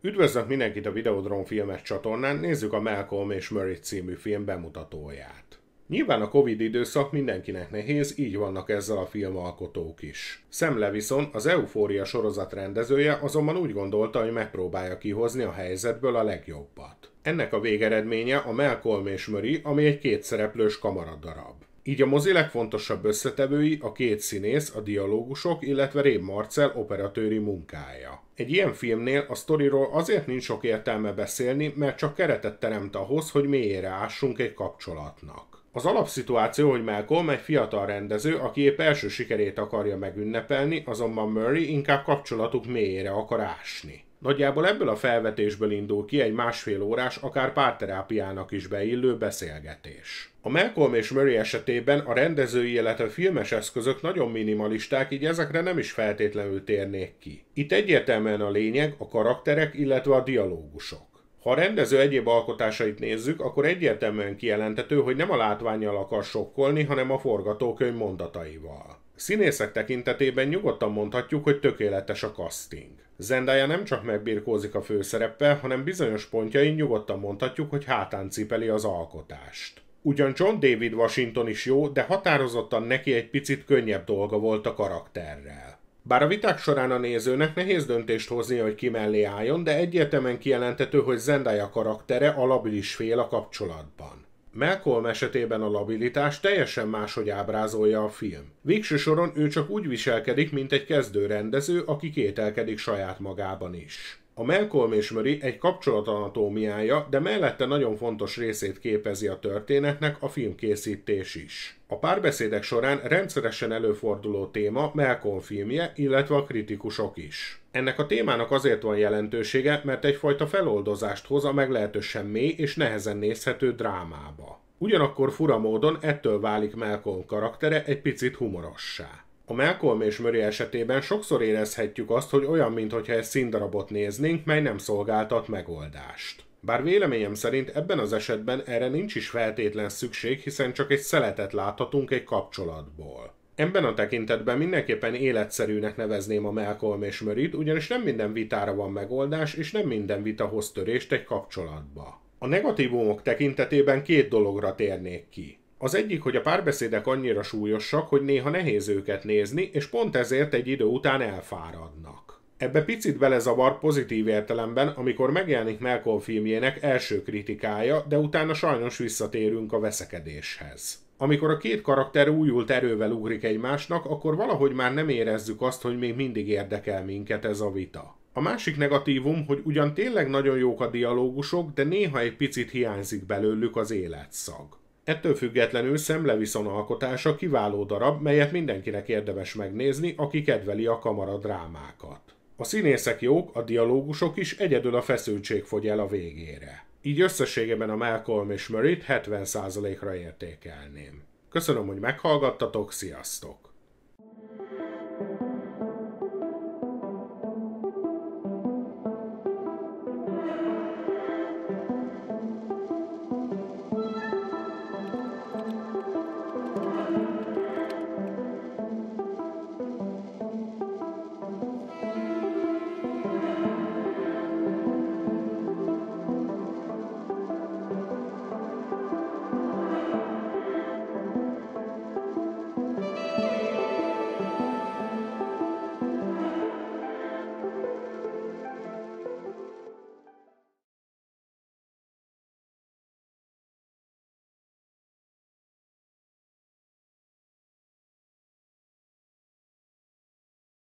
Üdvözlök mindenkit a Videodrom filmes csatornán, nézzük a Malcolm és Murray című film bemutatóját. Nyilván a Covid időszak mindenkinek nehéz, így vannak ezzel a filmalkotók is. Sam Levison, az Eufória sorozat rendezője azonban úgy gondolta, hogy megpróbálja kihozni a helyzetből a legjobbat. Ennek a végeredménye a Malcolm és Murray, ami egy kétszereplős kamaradarab. Így a mozi legfontosabb összetevői a két színész, a dialógusok, illetve Réb Marcel operatőri munkája. Egy ilyen filmnél a sztoriról azért nincs sok értelme beszélni, mert csak keretet teremt ahhoz, hogy mélyére ássunk egy kapcsolatnak. Az alapszituáció, hogy Malcolm egy fiatal rendező, aki épp első sikerét akarja megünnepelni, azonban Murray inkább kapcsolatuk mélyére akar ásni. Nagyjából ebből a felvetésből indul ki egy másfél órás, akár párterápiának is beillő beszélgetés. A Malcolm és Murray esetében a rendezői, illetve filmes eszközök nagyon minimalisták, így ezekre nem is feltétlenül térnék ki. Itt egyértelműen a lényeg a karakterek, illetve a dialógusok. Ha a rendező egyéb alkotásait nézzük, akkor egyértelműen kijelentető, hogy nem a látványjal akar sokkolni, hanem a forgatókönyv mondataival. Színészek tekintetében nyugodtan mondhatjuk, hogy tökéletes a casting. Zendaya nem csak megbirkózik a főszereppel, hanem bizonyos pontjain nyugodtan mondhatjuk, hogy hátán cipeli az alkotást. Ugyan John David Washington is jó, de határozottan neki egy picit könnyebb dolga volt a karakterrel. Bár a viták során a nézőnek nehéz döntést hozni, hogy ki mellé álljon, de egyértelműen kijelentető, hogy Zendaya karaktere a labilis fél a kapcsolatban. Malcolm esetében a labilitás teljesen máshogy ábrázolja a film. Végső soron ő csak úgy viselkedik, mint egy kezdő rendező, aki kételkedik saját magában is. A Malcolm és Murray egy kapcsolatatómiája, de mellette nagyon fontos részét képezi a történetnek a filmkészítés is. A párbeszédek során rendszeresen előforduló téma Malcolm filmje, illetve a kritikusok is. Ennek a témának azért van jelentősége, mert egyfajta feloldozást hoz a meglehetősen mély és nehezen nézhető drámába. Ugyanakkor fura módon ettől válik Malcolm karaktere egy picit humorossá. A Malcolm és Murray esetében sokszor érezhetjük azt, hogy olyan, mintha egy színdarabot néznénk, mely nem szolgáltat megoldást. Bár véleményem szerint ebben az esetben erre nincs is feltétlen szükség, hiszen csak egy szeletet láthatunk egy kapcsolatból. Ebben a tekintetben mindenképpen életszerűnek nevezném a Malcolm és Mörit, ugyanis nem minden vitára van megoldás, és nem minden vita hoz törést egy kapcsolatba. A negatívumok tekintetében két dologra térnék ki. Az egyik, hogy a párbeszédek annyira súlyosak, hogy néha nehéz őket nézni, és pont ezért egy idő után elfáradnak. Ebbe picit belezavar pozitív értelemben, amikor megjelenik Melkon filmjének első kritikája, de utána sajnos visszatérünk a veszekedéshez. Amikor a két karakter újult erővel ugrik egymásnak, akkor valahogy már nem érezzük azt, hogy még mindig érdekel minket ez a vita. A másik negatívum, hogy ugyan tényleg nagyon jók a dialógusok, de néha egy picit hiányzik belőlük az életszag. Ettől függetlenül Sam Levison alkotása kiváló darab, melyet mindenkinek érdemes megnézni, aki kedveli a kamara drámákat. A színészek jók, a dialógusok is, egyedül a feszültség fogy el a végére. Így összességében a Malcolm és Murray-t 70%-ra értékelném. Köszönöm, hogy meghallgattatok, sziasztok!